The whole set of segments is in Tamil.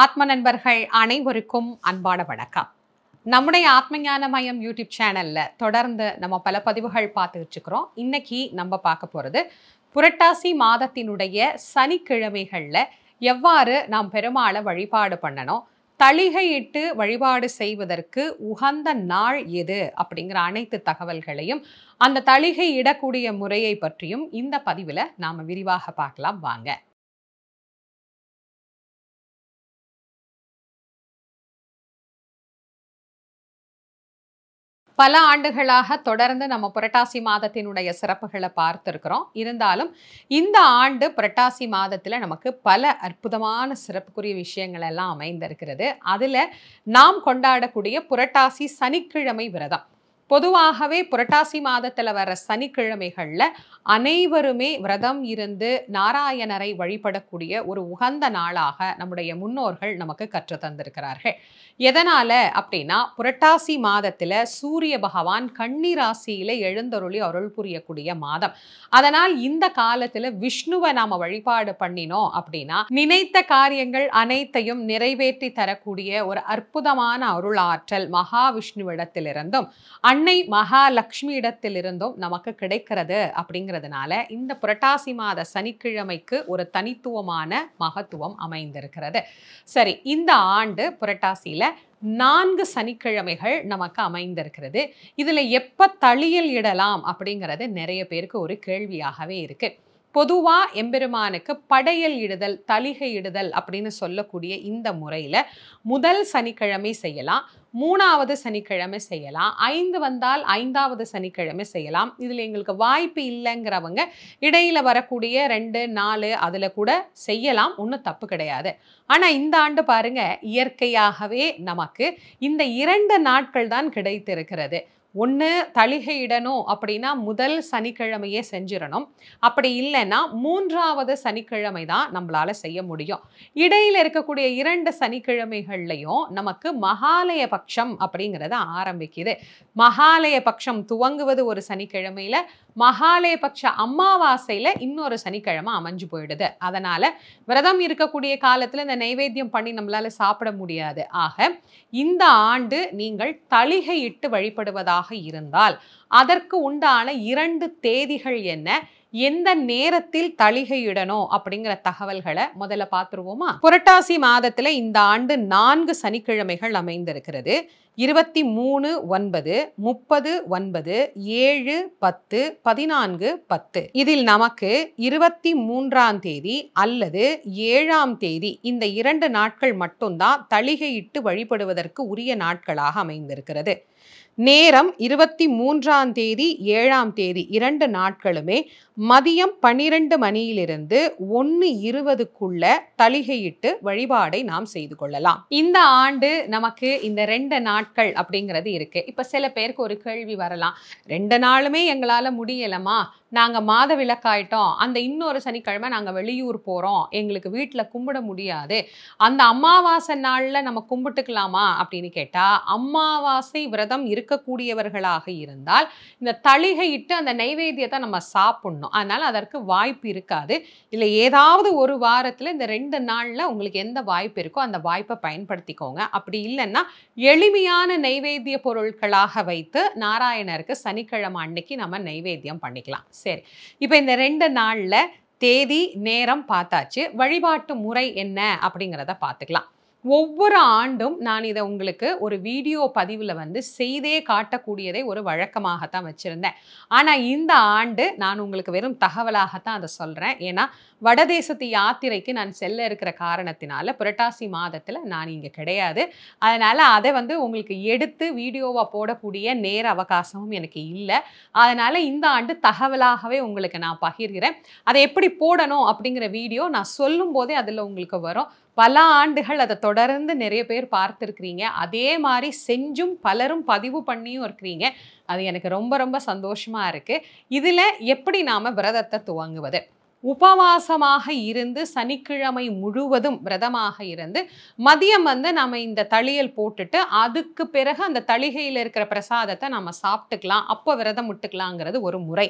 ஆத்ம நண்பர்கள் அனைவருக்கும் அன்பான வணக்கம் நம்முடைய ஞான மயம் யூடியூப் சேனல்ல தொடர்ந்து நம்ம பல பதிவுகள் பார்த்துக்கிட்டு இருக்கிறோம் இன்னைக்கு நம்ம பார்க்க போறது புரட்டாசி மாதத்தினுடைய சனிக்கிழமைகள்ல எவ்வாறு நாம் பெருமாளை வழிபாடு பண்ணணும் தளிகையிட்டு வழிபாடு செய்வதற்கு உகந்த நாள் எது அப்படிங்கிற அனைத்து தகவல்களையும் அந்த தளிகை இடக்கூடிய முறையை பற்றியும் இந்த பதிவில் நாம் விரிவாக பார்க்கலாம் வாங்க பல ஆண்டுகளாக தொடர்ந்து நம்ம புரட்டாசி மாதத்தினுடைய சிறப்புகளை பார்த்துருக்குறோம் இருந்தாலும் இந்த ஆண்டு புரட்டாசி மாதத்தில் நமக்கு பல அற்புதமான சிறப்புக்குரிய விஷயங்கள் எல்லாம் அமைந்திருக்கிறது அதில் நாம் கொண்டாடக்கூடிய புரட்டாசி சனிக்கிழமை விரதம் பொதுவாகவே புரட்டாசி மாதத்தில் வர சனிக்கிழமைகளில் அனைவருமே விரதம் இருந்து நாராயணரை வழிபடக்கூடிய ஒரு உகந்த நாளாக நம்முடைய முன்னோர்கள் நமக்கு கற்று தந்திருக்கிறார்கள் எதனால் அப்படின்னா புரட்டாசி மாதத்தில் சூரிய பகவான் கண்ணிராசியில் எழுந்தருளி அருள் புரியக்கூடிய மாதம் அதனால் இந்த காலத்தில் விஷ்ணுவை நாம் வழிபாடு பண்ணினோம் அப்படின்னா நினைத்த காரியங்கள் அனைத்தையும் நிறைவேற்றி தரக்கூடிய ஒரு அற்புதமான அருளாற்றல் மகாவிஷ்ணுவிடத்திலிருந்தும் அன் அன்னை மகாலட்சுமியிடத்திலிருந்தும் நமக்கு கிடைக்கிறது அப்படிங்கிறதுனால இந்த புரட்டாசி மாத சனிக்கிழமைக்கு ஒரு தனித்துவமான மகத்துவம் அமைந்திருக்கிறது சரி இந்த ஆண்டு புரட்டாசியில் நான்கு சனிக்கிழமைகள் நமக்கு அமைந்திருக்கிறது இதில் எப்போ தளியில் இடலாம் அப்படிங்கிறது நிறைய பேருக்கு ஒரு கேள்வியாகவே இருக்குது பொதுவாக எம்பெருமானுக்கு படையல் இடுதல் தலிகை இடுதல் அப்படின்னு சொல்லக்கூடிய இந்த முறையில் முதல் சனிக்கிழமை செய்யலாம் மூணாவது சனிக்கிழமை செய்யலாம் ஐந்து வந்தால் ஐந்தாவது சனிக்கிழமை செய்யலாம் இதில் எங்களுக்கு வாய்ப்பு இல்லைங்கிறவங்க இடையில் வரக்கூடிய ரெண்டு நாலு அதில் கூட செய்யலாம் ஒன்றும் தப்பு கிடையாது ஆனால் இந்த ஆண்டு பாருங்கள் இயற்கையாகவே நமக்கு இந்த இரண்டு நாட்கள் தான் கிடைத்திருக்கிறது ஒன்று தளிகையிடணும் அப்படின்னா முதல் சனிக்கிழமையே செஞ்சிடணும் அப்படி இல்லைன்னா மூன்றாவது சனிக்கிழமை தான் நம்மளால் செய்ய முடியும் இடையில் இருக்கக்கூடிய இரண்டு சனிக்கிழமைகள்லையும் நமக்கு மகாலய பட்சம் அப்படிங்கிறத ஆரம்பிக்குது மகாலய பட்சம் துவங்குவது ஒரு சனிக்கிழமையில் மகாலயபக்ஷ அம்மாவாசையில் இன்னொரு சனிக்கிழமை அமைஞ்சு போயிடுது அதனால் விரதம் இருக்கக்கூடிய காலத்தில் இந்த நைவேத்தியம் பண்ணி நம்மளால் சாப்பிட முடியாது ஆக இந்த ஆண்டு நீங்கள் இட்டு வழிபடுவதாக இருந்தால் அதற்கு உண்டான இரண்டு தேதிகள் என்ன எந்த நேரத்தில் தளிகையிடணும் அப்படிங்கிற தகவல்களை முதல்ல பார்த்துருவோமா புரட்டாசி மாதத்தில் இந்த ஆண்டு நான்கு சனிக்கிழமைகள் அமைந்திருக்கிறது இருபத்தி மூணு ஒன்பது முப்பது ஒன்பது ஏழு பத்து பதினான்கு பத்து இதில் நமக்கு இருபத்தி மூன்றாம் தேதி அல்லது ஏழாம் தேதி இந்த இரண்டு நாட்கள் மட்டும்தான் தளிகையிட்டு வழிபடுவதற்கு உரிய நாட்களாக அமைந்திருக்கிறது நேரம் இருபத்தி மூன்றாம் தேதி ஏழாம் தேதி இரண்டு நாட்களுமே மதியம் பன்னிரண்டு மணியிலிருந்து ஒன்று இருபதுக்குள்ள தலிகையிட்டு வழிபாடை நாம் செய்து கொள்ளலாம் இந்த ஆண்டு நமக்கு இந்த ரெண்டு நாட்கள் அப்படிங்கிறது இருக்கு இப்போ சில பேருக்கு ஒரு கேள்வி வரலாம் ரெண்டு நாளுமே எங்களால் முடியலமா நாங்கள் மாத விளக்காயிட்டோம் அந்த இன்னொரு சனிக்கிழமை நாங்கள் வெளியூர் போகிறோம் எங்களுக்கு வீட்டில் கும்பிட முடியாது அந்த அமாவாசை நாளில் நம்ம கும்பிட்டுக்கலாமா அப்படின்னு கேட்டால் அமாவாசை விரதம் இருக்கக்கூடியவர்களாக இருந்தால் இந்த தளிகையிட்டு அந்த நைவேத்தியத்தை நம்ம சாப்பிட்ணும் அதனால் அதற்கு வாய்ப்பு இருக்காது இல்லை ஏதாவது ஒரு வாரத்தில் இந்த ரெண்டு நாளில் உங்களுக்கு எந்த வாய்ப்பு இருக்கோ அந்த வாய்ப்பை பயன்படுத்திக்கோங்க அப்படி இல்லைன்னா எளிமையான நைவேத்திய பொருட்களாக வைத்து நாராயணருக்கு சனிக்கிழமை அன்னைக்கு நம்ம நைவேத்தியம் பண்ணிக்கலாம் சரி இப்போ இந்த ரெண்டு நாளில் தேதி நேரம் பார்த்தாச்சு வழிபாட்டு முறை என்ன அப்படிங்கிறத பார்த்துக்கலாம் ஒவ்வொரு ஆண்டும் நான் இதை உங்களுக்கு ஒரு வீடியோ பதிவில் வந்து செய்தே காட்டக்கூடியதை ஒரு வழக்கமாகத்தான் வச்சுருந்தேன் ஆனால் இந்த ஆண்டு நான் உங்களுக்கு வெறும் தகவலாகத்தான் அதை சொல்கிறேன் ஏன்னா வடதேசத்து யாத்திரைக்கு நான் செல்ல இருக்கிற காரணத்தினால புரட்டாசி மாதத்தில் நான் இங்கே கிடையாது அதனால் அதை வந்து உங்களுக்கு எடுத்து வீடியோவாக போடக்கூடிய நேர அவகாசமும் எனக்கு இல்லை அதனால் இந்த ஆண்டு தகவலாகவே உங்களுக்கு நான் பகிர்கிறேன் அதை எப்படி போடணும் அப்படிங்கிற வீடியோ நான் சொல்லும் போதே அதில் உங்களுக்கு வரும் பல ஆண்டுகள் அதை தொடர்ந்து நிறைய பேர் பார்த்துருக்கிறீங்க அதே மாதிரி செஞ்சும் பலரும் பதிவு பண்ணியும் இருக்கிறீங்க அது எனக்கு ரொம்ப ரொம்ப சந்தோஷமாக இருக்குது இதில் எப்படி நாம் விரதத்தை துவங்குவது உபவாசமாக இருந்து சனிக்கிழமை முழுவதும் விரதமாக இருந்து மதியம் வந்து நம்ம இந்த தளியல் போட்டுட்டு அதுக்கு பிறகு அந்த தளிகையில் இருக்கிற பிரசாதத்தை நம்ம சாப்பிட்டுக்கலாம் அப்போ விரதம் விட்டுக்கலாங்கிறது ஒரு முறை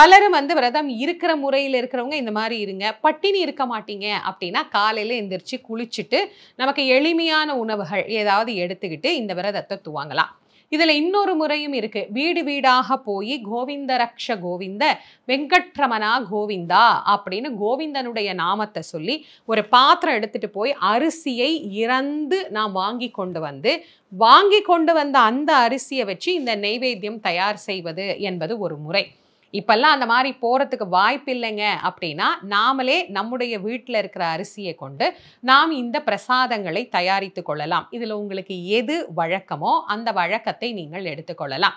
பலரும் வந்து விரதம் இருக்கிற முறையில் இருக்கிறவங்க இந்த மாதிரி இருங்க பட்டினி இருக்க மாட்டீங்க அப்படின்னா காலையில் எந்திரிச்சு குளிச்சுட்டு நமக்கு எளிமையான உணவுகள் ஏதாவது எடுத்துக்கிட்டு இந்த விரதத்தை துவங்கலாம் இதில் இன்னொரு முறையும் இருக்கு வீடு வீடாக போய் கோவிந்த ரக்ஷ கோவிந்த வெங்கட்ரமணா கோவிந்தா அப்படின்னு கோவிந்தனுடைய நாமத்தை சொல்லி ஒரு பாத்திரம் எடுத்துட்டு போய் அரிசியை இறந்து நான் வாங்கி கொண்டு வந்து வாங்கி கொண்டு வந்த அந்த அரிசியை வச்சு இந்த நெய்வேத்தியம் தயார் செய்வது என்பது ஒரு முறை இப்பெல்லாம் அந்த மாதிரி போகிறதுக்கு வாய்ப்பு இல்லைங்க அப்படின்னா நாமளே நம்முடைய வீட்டில் இருக்கிற அரிசியை கொண்டு நாம் இந்த பிரசாதங்களை தயாரித்து கொள்ளலாம் இதில் உங்களுக்கு எது வழக்கமோ அந்த வழக்கத்தை நீங்கள் எடுத்துக்கொள்ளலாம்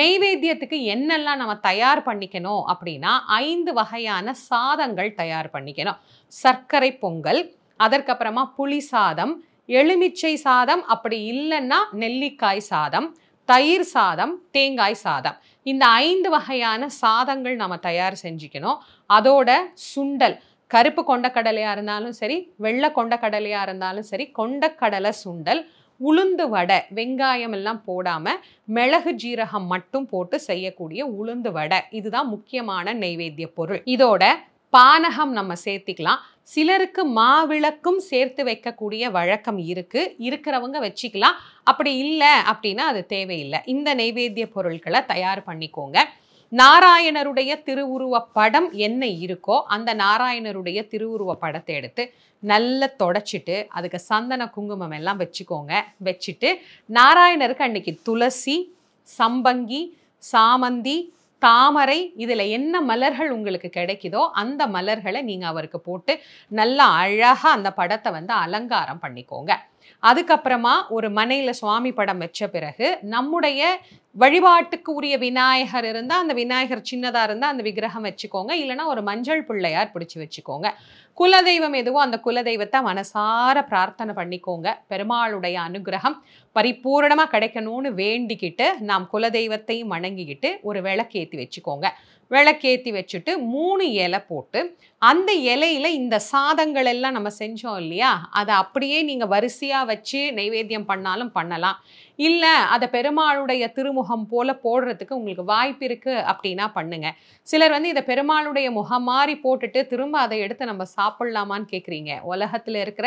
நெய்வேத்தியத்துக்கு என்னெல்லாம் நம்ம தயார் பண்ணிக்கணும் அப்படின்னா ஐந்து வகையான சாதங்கள் தயார் பண்ணிக்கணும் சர்க்கரை பொங்கல் அதற்கப்புறமா புளி சாதம் எலுமிச்சை சாதம் அப்படி இல்லைன்னா நெல்லிக்காய் சாதம் தயிர் சாதம் தேங்காய் சாதம் இந்த ஐந்து வகையான சாதங்கள் நம்ம தயார் செஞ்சுக்கணும் அதோட சுண்டல் கருப்பு கொண்டக்கடலையாக இருந்தாலும் சரி வெள்ளை கொண்டக்கடலையாக இருந்தாலும் சரி கொண்டக்கடலை சுண்டல் உளுந்து வடை வெங்காயம் எல்லாம் போடாமல் மிளகு ஜீரகம் மட்டும் போட்டு செய்யக்கூடிய உளுந்து வடை இதுதான் முக்கியமான நைவேத்திய பொருள் இதோட பானகம் நம்ம சேர்த்திக்கலாம் சிலருக்கு மாவிளக்கும் சேர்த்து வைக்கக்கூடிய வழக்கம் இருக்குது இருக்கிறவங்க வச்சுக்கலாம் அப்படி இல்லை அப்படின்னா அது தேவையில்லை இந்த நைவேத்திய பொருட்களை தயார் பண்ணிக்கோங்க நாராயணருடைய திருவுருவ படம் என்ன இருக்கோ அந்த நாராயணருடைய திருவுருவ படத்தை எடுத்து நல்லா தொடச்சிட்டு அதுக்கு சந்தன குங்குமம் எல்லாம் வச்சுக்கோங்க வச்சுட்டு நாராயணருக்கு அன்னைக்கு துளசி சம்பங்கி சாமந்தி தாமரை இதில் என்ன மலர்கள் உங்களுக்கு கிடைக்குதோ அந்த மலர்களை நீங்கள் அவருக்கு போட்டு நல்லா அழகாக அந்த படத்தை வந்து அலங்காரம் பண்ணிக்கோங்க அதுக்கப்புறமா ஒரு மனையில் சுவாமி படம் வச்ச பிறகு நம்முடைய வழிபாட்டுக்கு உரிய விநாயகர் இருந்தால் அந்த விநாயகர் சின்னதாக இருந்தால் அந்த விக்கிரகம் வச்சுக்கோங்க இல்லைனா ஒரு மஞ்சள் பிள்ளையார் பிடிச்சி வச்சுக்கோங்க குலதெய்வம் எதுவோ அந்த குலதெய்வத்தை மனசார பிரார்த்தனை பண்ணிக்கோங்க பெருமாளுடைய அனுகிரகம் பரிபூர்ணமாக கிடைக்கணும்னு வேண்டிக்கிட்டு நாம் குலதெய்வத்தையும் வணங்கிக்கிட்டு ஒரு விளக்கேற்றி வச்சுக்கோங்க விளக்கேற்றி வச்சுட்டு மூணு இலை போட்டு அந்த இலையில் இந்த சாதங்கள் எல்லாம் நம்ம செஞ்சோம் இல்லையா அதை அப்படியே நீங்கள் வரிசையாக வச்சு நைவேத்தியம் பண்ணாலும் பண்ணலாம் இல்லை அதை பெருமாளுடைய திருமுகம் போல போடுறதுக்கு உங்களுக்கு வாய்ப்பு இருக்குது அப்படின்னா பண்ணுங்க சிலர் வந்து இதை பெருமாளுடைய முகம் மாதிரி போட்டுட்டு திரும்ப அதை எடுத்து நம்ம சாப்பிட்லாமான்னு கேட்குறீங்க உலகத்தில் இருக்கிற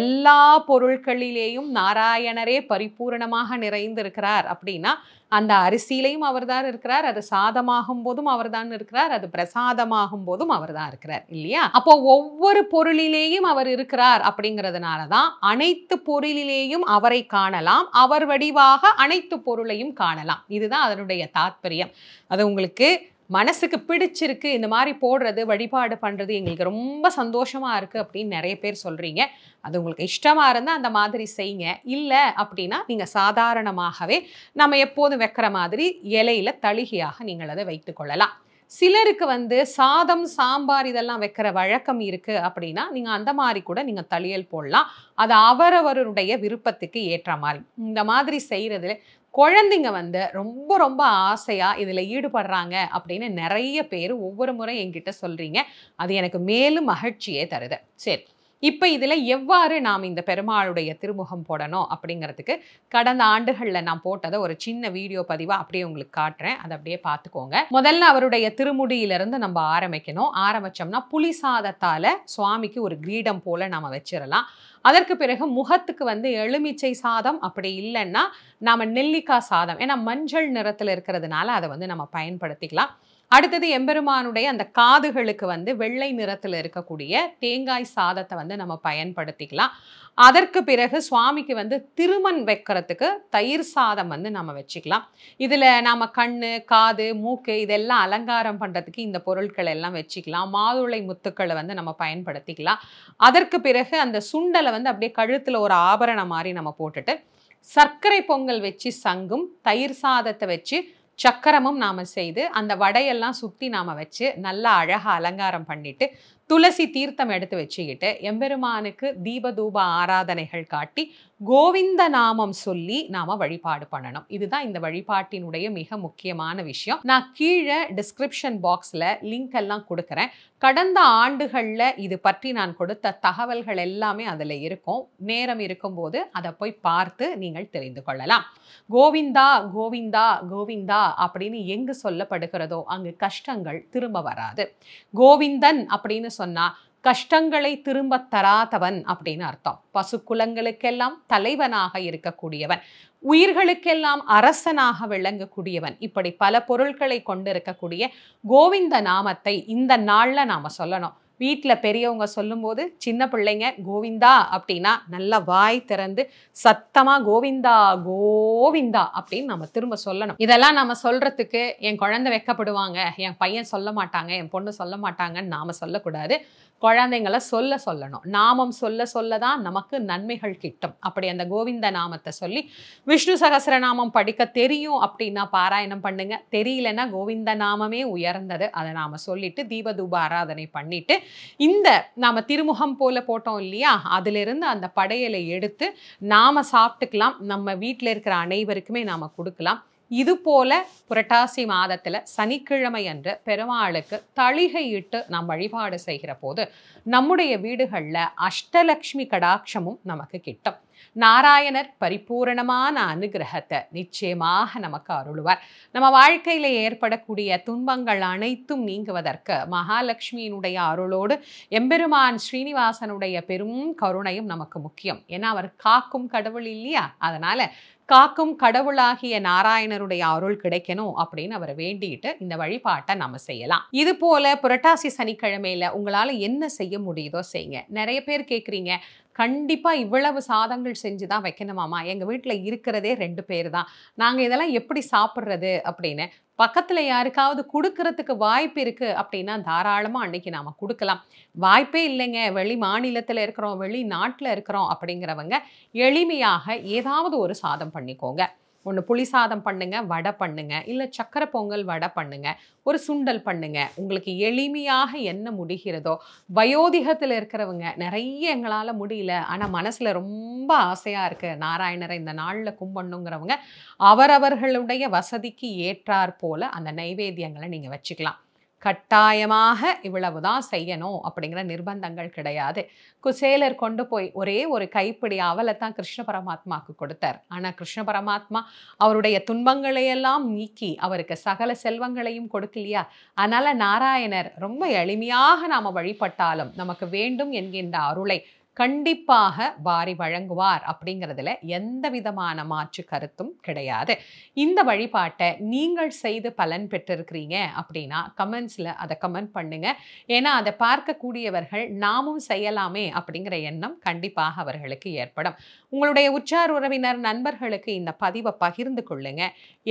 எல்லா பொருட்களிலேயும் நாராயணரே பரிபூரணமாக நிறைந்திருக்கிறார் அப்படின்னா அந்த அரிசியிலையும் அவர் தான் இருக்கிறார் அது சாதமாகும் போதும் அவர் தான் இருக்கிறார் அது பிரசாதமாகும் போதும் அவர் தான் இருக்கிறார் இல்லையா அப்போ ஒவ்வொரு பொருளிலேயும் அவர் இருக்கிறார் அப்படிங்கிறதுனால தான் அனைத்து பொருளிலேயும் அவரை காணலாம் அவர் வடிவாக அனைத்து பொருளையும் காணலாம் இதுதான் அதனுடைய தாத்பரியம் அது உங்களுக்கு மனசுக்கு பிடிச்சிருக்கு இந்த மாதிரி போடுறது வழிபாடு பண்ணுறது எங்களுக்கு ரொம்ப சந்தோஷமாக இருக்குது அப்படின்னு நிறைய பேர் சொல்கிறீங்க அது உங்களுக்கு இஷ்டமாக இருந்தால் அந்த மாதிரி செய்யுங்க இல்லை அப்படின்னா நீங்கள் சாதாரணமாகவே நம்ம எப்போதும் வைக்கிற மாதிரி இலையில் தழுகியாக நீங்கள் அதை வைத்து கொள்ளலாம் சிலருக்கு வந்து சாதம் சாம்பார் இதெல்லாம் வைக்கிற வழக்கம் இருக்குது அப்படின்னா நீங்கள் அந்த மாதிரி கூட நீங்கள் தளியல் போடலாம் அது அவரவருடைய விருப்பத்துக்கு ஏற்ற மாதிரி இந்த மாதிரி செய்கிறதுல குழந்தைங்க வந்து ரொம்ப ரொம்ப ஆசையாக இதில் ஈடுபடுறாங்க அப்படின்னு நிறைய பேர் ஒவ்வொரு முறை என்கிட்ட சொல்கிறீங்க அது எனக்கு மேலும் மகிழ்ச்சியே தருது சரி இப்போ இதில் எவ்வாறு நாம் இந்த பெருமாளுடைய திருமுகம் போடணும் அப்படிங்கிறதுக்கு கடந்த ஆண்டுகளில் நான் போட்டதை ஒரு சின்ன வீடியோ பதிவாக அப்படியே உங்களுக்கு காட்டுறேன் அதை அப்படியே பார்த்துக்கோங்க முதல்ல அவருடைய திருமுடியிலிருந்து நம்ம ஆரம்பிக்கணும் ஆரம்பித்தோம்னா சாதத்தால் சுவாமிக்கு ஒரு கிரீடம் போல் நாம் வச்சிடலாம் அதற்கு பிறகு முகத்துக்கு வந்து எலுமிச்சை சாதம் அப்படி இல்லைன்னா நாம் நெல்லிக்காய் சாதம் ஏன்னா மஞ்சள் நிறத்தில் இருக்கிறதுனால அதை வந்து நம்ம பயன்படுத்திக்கலாம் அடுத்தது எம்பெருமானுடைய அந்த காதுகளுக்கு வந்து வெள்ளை நிறத்தில் இருக்கக்கூடிய தேங்காய் சாதத்தை வந்து நம்ம பயன்படுத்திக்கலாம் அதற்கு பிறகு சுவாமிக்கு வந்து திருமண் வைக்கிறதுக்கு தயிர் சாதம் வந்து நம்ம வச்சுக்கலாம் இதில் நாம் கண் காது மூக்கு இதெல்லாம் அலங்காரம் பண்ணுறதுக்கு இந்த பொருட்கள் எல்லாம் வச்சுக்கலாம் மாதுளை முத்துக்களை வந்து நம்ம பயன்படுத்திக்கலாம் அதற்கு பிறகு அந்த சுண்டலை வந்து அப்படியே கழுத்தில் ஒரு ஆபரணம் மாதிரி நம்ம போட்டுட்டு சர்க்கரை பொங்கல் வச்சு சங்கும் தயிர் சாதத்தை வச்சு சக்கரமும் நாம் செய்து அந்த வடையெல்லாம் சுற்றி நாம் வச்சு நல்லா அழகாக அலங்காரம் பண்ணிட்டு துளசி தீர்த்தம் எடுத்து வச்சுக்கிட்டு எம்பெருமானுக்கு தீபதூப ஆராதனைகள் காட்டி கோவிந்த நாமம் சொல்லி நாம வழிபாடு பண்ணணும் இதுதான் இந்த வழிபாட்டினுடைய மிக முக்கியமான விஷயம் நான் கீழே டிஸ்கிரிப்ஷன் பாக்ஸில் லிங்க் எல்லாம் கொடுக்குறேன் கடந்த ஆண்டுகளில் இது பற்றி நான் கொடுத்த தகவல்கள் எல்லாமே அதில் இருக்கும் நேரம் இருக்கும்போது அதை போய் பார்த்து நீங்கள் தெரிந்து கொள்ளலாம் கோவிந்தா கோவிந்தா கோவிந்தா அப்படின்னு எங்கு சொல்லப்படுகிறதோ அங்கு கஷ்டங்கள் திரும்ப வராது கோவிந்தன் அப்படின்னு சொன்னால் கஷ்டங்களை திரும்ப தராதவன் அப்படின்னு அர்த்தம் பசு குலங்களுக்கெல்லாம் தலைவனாக இருக்கக்கூடியவன் உயிர்களுக்கெல்லாம் அரசனாக விளங்கக்கூடியவன் இப்படி பல பொருட்களை கொண்டிருக்கக்கூடிய கோவிந்த நாமத்தை இந்த நாளில் நாம் சொல்லணும் வீட்டில் பெரியவங்க சொல்லும்போது சின்ன பிள்ளைங்க கோவிந்தா அப்படின்னா நல்லா வாய் திறந்து சத்தமாக கோவிந்தா கோவிந்தா அப்படின்னு நம்ம திரும்ப சொல்லணும் இதெல்லாம் நம்ம சொல்கிறதுக்கு என் குழந்தை வைக்கப்படுவாங்க என் பையன் சொல்ல மாட்டாங்க என் பொண்ணு சொல்ல மாட்டாங்கன்னு நாம் சொல்லக்கூடாது குழந்தைங்களை சொல்ல சொல்லணும் நாமம் சொல்ல சொல்ல தான் நமக்கு நன்மைகள் கிட்டும் அப்படி அந்த கோவிந்த நாமத்தை சொல்லி விஷ்ணு சகசிரநாமம் படிக்க தெரியும் அப்படின்னா பாராயணம் பண்ணுங்க தெரியலன்னா கோவிந்த நாமமே உயர்ந்தது அதை நாம் சொல்லிட்டு தீபதூப ஆராதனை பண்ணிட்டு இந்த நாம் திருமுகம் போல போட்டோம் இல்லையா அதிலிருந்து அந்த படையலை எடுத்து நாம் சாப்பிட்டுக்கலாம் நம்ம வீட்டில் இருக்கிற அனைவருக்குமே நாம் கொடுக்கலாம் இது போல புரட்டாசி மாதத்தில் சனிக்கிழமை அன்று பெருமாளுக்கு தளிகையிட்டு நாம் வழிபாடு செய்கிற போது நம்முடைய வீடுகளில் அஷ்டலக்ஷ்மி கடாட்சமும் நமக்கு கிட்டும் நாராயணர் பரிபூரணமான அனுகிரகத்தை நிச்சயமாக நமக்கு அருள்வார் நம்ம வாழ்க்கையில் ஏற்படக்கூடிய துன்பங்கள் அனைத்தும் நீங்குவதற்கு மகாலட்சுமியினுடைய அருளோடு எம்பெருமான் ஸ்ரீனிவாசனுடைய பெரும் கருணையும் நமக்கு முக்கியம் ஏன்னா அவர் காக்கும் கடவுள் இல்லையா அதனால் காக்கும் கடவுளாகிய நாராயணருடைய அருள் கிடைக்கணும் அப்படின்னு அவரை வேண்டிட்டு இந்த வழிபாட்டை நம்ம செய்யலாம் இது போல புரட்டாசி சனிக்கிழமையில உங்களால என்ன செய்ய முடியுதோ செய்யுங்க நிறைய பேர் கேட்குறீங்க கண்டிப்பாக இவ்வளவு சாதங்கள் செஞ்சு தான் வைக்கணுமாமா எங்கள் வீட்டில் இருக்கிறதே ரெண்டு பேர் தான் நாங்கள் இதெல்லாம் எப்படி சாப்பிட்றது அப்படின்னு பக்கத்தில் யாருக்காவது கொடுக்கறதுக்கு வாய்ப்பு இருக்குது அப்படின்னா தாராளமாக அன்றைக்கி நாம் கொடுக்கலாம் வாய்ப்பே இல்லைங்க வெளி மாநிலத்தில் இருக்கிறோம் வெளி நாட்டில் இருக்கிறோம் அப்படிங்கிறவங்க எளிமையாக ஏதாவது ஒரு சாதம் பண்ணிக்கோங்க ஒன்று புளிசாதம் பண்ணுங்க வடை பண்ணுங்க இல்லை சக்கரை பொங்கல் வடை பண்ணுங்க ஒரு சுண்டல் பண்ணுங்க உங்களுக்கு எளிமையாக என்ன முடிகிறதோ வயோதிகத்தில் இருக்கிறவங்க நிறைய எங்களால் முடியல ஆனால் மனசில் ரொம்ப ஆசையாக இருக்குது நாராயணரை இந்த நாளில் கும்பண்ணுங்கிறவங்க அவரவர்களுடைய வசதிக்கு ஏற்றாற் போல் அந்த நைவேத்தியங்களை நீங்கள் வச்சுக்கலாம் கட்டாயமாக இவ்வளவுதான் செய்யணும் அப்படிங்கிற நிர்பந்தங்கள் கிடையாது குசேலர் கொண்டு போய் ஒரே ஒரு கைப்பிடி அவலை தான் கிருஷ்ண பரமாத்மாவுக்கு கொடுத்தார் ஆனால் கிருஷ்ண பரமாத்மா அவருடைய துன்பங்களையெல்லாம் நீக்கி அவருக்கு சகல செல்வங்களையும் கொடுக்கலையா அதனால் நாராயணர் ரொம்ப எளிமையாக நாம் வழிபட்டாலும் நமக்கு வேண்டும் என்கின்ற அருளை கண்டிப்பாக வாரி வழங்குவார் அப்படிங்கிறதுல எந்த விதமான மாற்று கருத்தும் கிடையாது இந்த வழிபாட்டை நீங்கள் செய்து பலன் பெற்றிருக்கிறீங்க அப்படின்னா கமெண்ட்ஸில் அதை கமெண்ட் பண்ணுங்க ஏன்னா அதை பார்க்கக்கூடியவர்கள் நாமும் செய்யலாமே அப்படிங்கிற எண்ணம் கண்டிப்பாக அவர்களுக்கு ஏற்படும் உங்களுடைய உற்சார் உறவினர் நண்பர்களுக்கு இந்த பதிவை பகிர்ந்து கொள்ளுங்க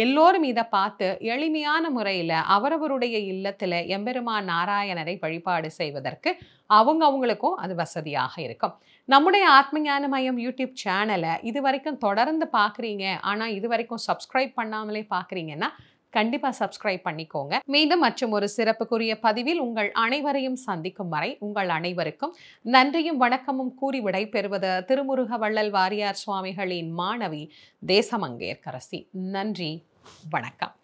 எல்லோரும் இதை பார்த்து எளிமையான முறையில் அவரவருடைய இல்லத்தில் எம்பெருமா நாராயணரை வழிபாடு செய்வதற்கு அவங்க அவங்களுக்கும் அது வசதியாக இருக்கும் நம்முடைய ஆத்ம ஞான யூடியூப் சேனலை இது வரைக்கும் தொடர்ந்து பார்க்குறீங்க ஆனால் இது வரைக்கும் சப்ஸ்கிரைப் பண்ணாமலே பார்க்குறீங்கன்னா கண்டிப்பாக சப்ஸ்கிரைப் பண்ணிக்கோங்க மீண்டும் மற்றும் ஒரு சிறப்புக்குரிய பதிவில் உங்கள் அனைவரையும் சந்திக்கும் வரை உங்கள் அனைவருக்கும் நன்றியும் வணக்கமும் கூறி விடைபெறுவது திருமுருக வள்ளல் வாரியார் சுவாமிகளின் மாணவி தேசமங்கேற்கரசி நன்றி வணக்கம்